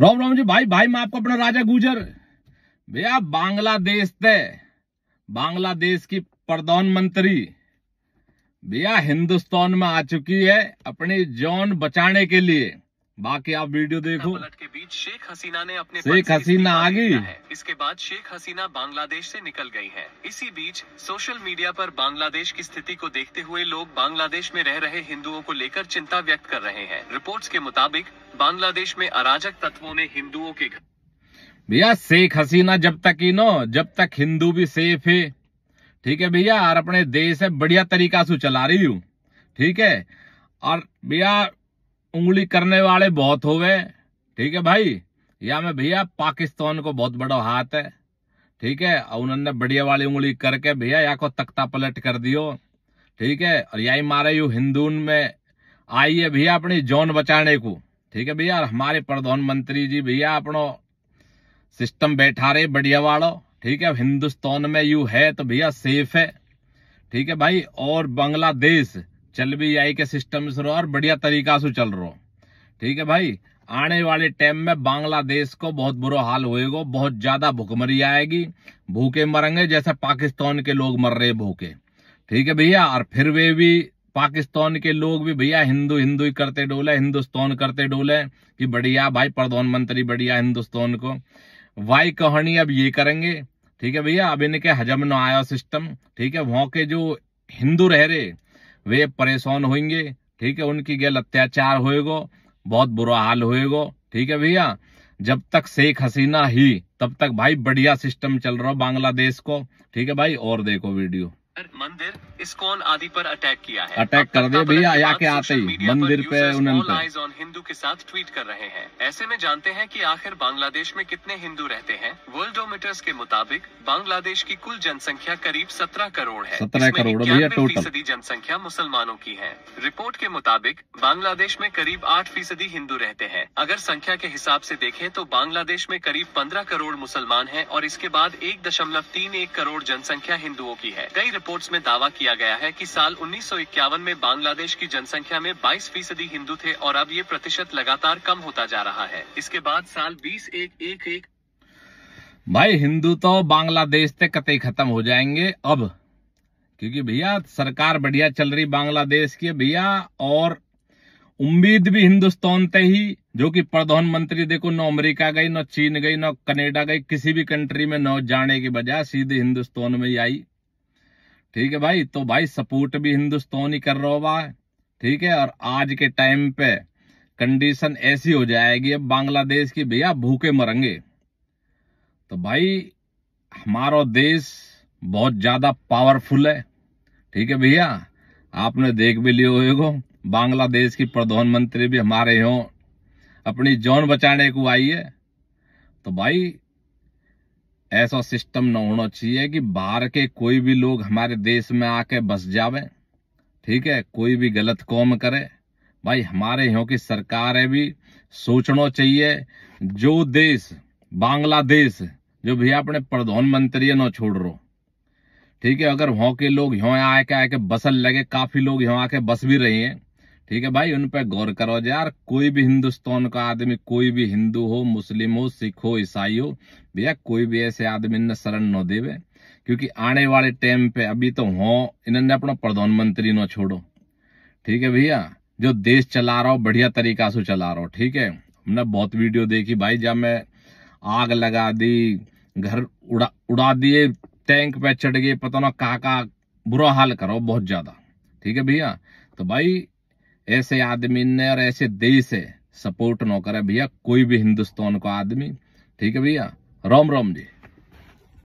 राम राम जी भाई भाई मैं आपको अपना राजा गुजर भैया बांग्लादेश थे बांग्लादेश की प्रधानमंत्री भैया हिंदुस्तान में आ चुकी है अपनी जान बचाने के लिए बाकी आप वीडियो देखो पलट के बीच शेख हसीना ने अपने शेख हसीना आ गई इसके बाद शेख हसीना बांग्लादेश से निकल गई है इसी बीच सोशल मीडिया पर बांग्लादेश की स्थिति को देखते हुए लोग बांग्लादेश में रह रहे हिंदुओं को लेकर चिंता व्यक्त कर रहे हैं रिपोर्ट्स के मुताबिक बांग्लादेश में अराजक तत्वों ने हिंदुओं के घर भैया शेख हसीना जब तक ही नो जब तक हिंदू भी सेफ है ठीक है भैया और अपने देश है बढ़िया तरीका से चला रही हूँ ठीक है और भैया उंगली करने वाले बहुत हो गए ठीक है भाई या मैं भैया पाकिस्तान को बहुत बड़ा हाथ है ठीक है और उन्होंने बढ़िया वाली उंगली करके भैया या को तख्ता पलट कर दियो ठीक है और यही मारे यू हिंदू में आई है भैया अपनी जान बचाने को ठीक है भैया हमारे प्रधानमंत्री जी भैया अपनो सिस्टम बैठा रहे बढ़िया वालो ठीक है हिंदुस्तान में यू है तो भैया सेफ है ठीक है भाई और बांग्लादेश चल भी आई के सिस्टम से रहो और बढ़िया तरीका से चल रहो ठीक है भाई आने वाले टाइम में बांग्लादेश को बहुत बुरो हाल होएगा बहुत ज्यादा भुखमरी आएगी भूखे मरेंगे जैसे पाकिस्तान के लोग मर रहे भूखे ठीक है भैया और फिर वे भी पाकिस्तान के लोग भी भैया हिंदू हिंदू ही करते डोले हिंदुस्तान करते डोले कि बढ़िया भाई प्रधानमंत्री बढ़िया हिंदुस्तान को वाई कहानी अब ये करेंगे ठीक है भैया अब इनके हजम न आया सिस्टम ठीक है वहां के जो हिंदू रह रहे वे परेशान होंगे ठीक है उनकी गैल अत्याचार होएगो बहुत बुरा हाल होएगो ठीक है भैया जब तक शेख हसीना ही तब तक भाई बढ़िया सिस्टम चल रहा बांग्लादेश को ठीक है भाई और देखो वीडियो मंदिर इसकोन आदि पर अटैक किया है अटैक कर दे भैया या के आते ही मंदिर पे लाइज ऑन हिंदू के साथ ट्वीट कर रहे हैं ऐसे में जानते हैं कि आखिर बांग्लादेश में कितने हिंदू रहते हैं वर्ल्डोमीटर्स के मुताबिक बांग्लादेश की कुल जनसंख्या करीब सत्रह करोड़ है सत्रह करोड़ भैया टोटल फीसदी जनसंख्या मुसलमानों की है रिपोर्ट के मुताबिक बांग्लादेश में करीब आठ फीसदी हिंदू रहते हैं अगर संख्या के हिसाब ऐसी देखें तो बांग्लादेश में करीब पंद्रह करोड़ मुसलमान है और इसके बाद एक दशमलव तीन एक करोड़ जनसंख्या हिंदुओं की है कई रिपोर्ट्स में दावा किया गया है कि साल उन्नीस में बांग्लादेश की जनसंख्या में 22 फीसदी हिंदू थे और अब ये प्रतिशत लगातार कम होता जा रहा है इसके बाद साल बीस एक एक एक भाई हिंदू तो बांग्लादेश से कतई खत्म हो जाएंगे अब क्योंकि भैया सरकार बढ़िया चल रही बांग्लादेश की भैया और उम्मीद भी हिंदुस्तान से ही जो कि प्रधानमंत्री देखो न अमेरिका गई न चीन गई न कनेडा गई किसी भी कंट्री में न जाने की बजाय सीधे हिंदुस्तान में ही आई ठीक है भाई तो भाई सपोर्ट भी हिंदुस्तानी कर रहा हुआ ठीक है और आज के टाइम पे कंडीशन ऐसी हो जाएगी अब बांग्लादेश की भैया भूखे मरेंगे तो भाई हमारा देश बहुत ज्यादा पावरफुल है ठीक है भैया आपने देख भी लियो को बांग्लादेश की प्रधानमंत्री भी हमारे हो अपनी जान बचाने को आई है तो भाई ऐसा सिस्टम न होना चाहिए कि बाहर के कोई भी लोग हमारे देश में आके बस जावे ठीक है कोई भी गलत काम करे भाई हमारे यहाँ की सरकार है भी सोचना चाहिए जो देश बांग्लादेश जो भैया अपने प्रधानमंत्री न छोड़ रो ठीक है अगर वहाँ के लोग यहाँ आके आके बसल लगे काफी लोग यहाँ आके बस भी रहे हैं ठीक है भाई उन पर गौर करो यार कोई भी हिंदुस्तान का आदमी कोई भी हिंदू हो मुस्लिम हो सिख हो ईसाई हो भैया कोई भी ऐसे आदमी ने शरण न देवे क्योंकि आने वाले टाइम पे अभी तो हो इन्होंने अपना प्रधानमंत्री न छोड़ो ठीक है भैया जो देश चला रहा हो बढ़िया तरीका से चला रहा हो ठीक है हमने बहुत वीडियो देखी भाई जब मैं आग लगा दी घर उड़ा उड़ा दिए टैंक पे चढ़ गए पता ना कहा बुरा हाल करो बहुत ज्यादा ठीक है भैया तो भाई ऐसे आदमी ने और ऐसे देश है सपोर्ट न करे भैया कोई भी हिंदुस्तान का आदमी ठीक है भैया राम राम जी